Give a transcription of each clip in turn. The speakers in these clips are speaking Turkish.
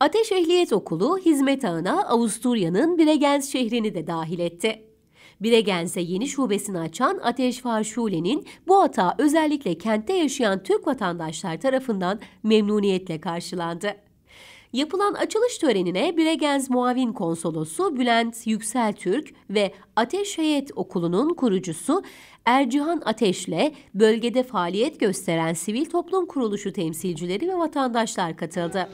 Ateş Ehliyet Okulu hizmet ağına Avusturya'nın Bregenz şehrini de dahil etti. Bregenz'e yeni şubesini açan Ateş Farşule'nin bu hata özellikle kentte yaşayan Türk vatandaşlar tarafından memnuniyetle karşılandı. Yapılan açılış törenine Bregenz Muavin Konsolosu Bülent Yüksel Türk ve Ateş Heyet Okulu'nun kurucusu Ercihan Ateş'le bölgede faaliyet gösteren sivil toplum kuruluşu temsilcileri ve vatandaşlar katıldı.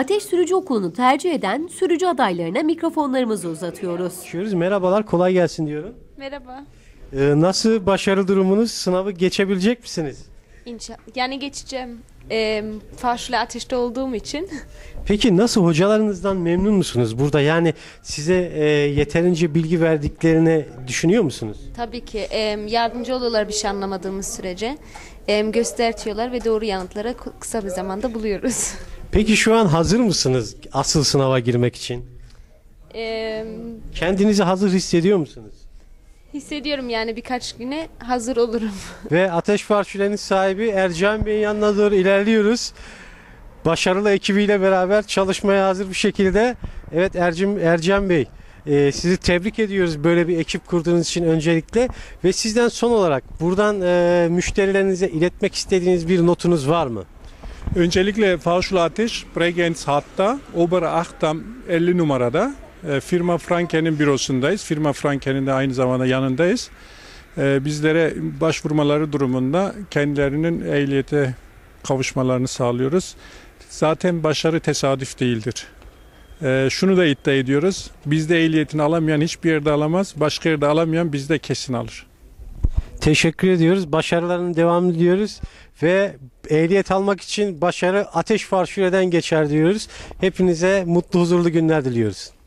Ateş Sürücü Okulu'nu tercih eden sürücü adaylarına mikrofonlarımızı uzatıyoruz. Görüşürüz. Merhabalar, kolay gelsin diyorum. Merhaba. Ee, nasıl başarı durumunuz? Sınavı geçebilecek misiniz? İnşallah. Yani geçeceğim. Ee, farklı ateşte olduğum için. Peki nasıl hocalarınızdan memnun musunuz burada? Yani size e, yeterince bilgi verdiklerini düşünüyor musunuz? Tabii ki. E, yardımcı oluyorlar bir şey anlamadığımız sürece. E, göstertiyorlar ve doğru yanıtları kısa bir zamanda buluyoruz. Peki şu an hazır mısınız asıl sınava girmek için? Ee, Kendinizi hazır hissediyor musunuz? hissediyorum yani birkaç güne hazır olurum. Ve Ateş Parçülen'in sahibi Ercan Bey'in yanına doğru ilerliyoruz. Başarılı ekibiyle beraber çalışmaya hazır bir şekilde. Evet Ercim, Ercan Bey e, sizi tebrik ediyoruz böyle bir ekip kurduğunuz için öncelikle. Ve sizden son olarak buradan e, müşterilerinize iletmek istediğiniz bir notunuz var mı? Öncelikle Faşul Ateş, Bregenz hatta Ober Achtam 50 numarada ee, firma Franken'in bürosundayız. Firma Franken'in de aynı zamanda yanındayız. Ee, bizlere başvurmaları durumunda kendilerinin ehliyete kavuşmalarını sağlıyoruz. Zaten başarı tesadüf değildir. Ee, şunu da iddia ediyoruz. Bizde ehliyetini alamayan hiçbir yerde alamaz. Başka yerde alamayan bizde kesin alır. Teşekkür ediyoruz. Başarılarının devamını diyoruz ve ehliyet almak için başarı ateş farşüreden geçer diyoruz. Hepinize mutlu huzurlu günler diliyoruz.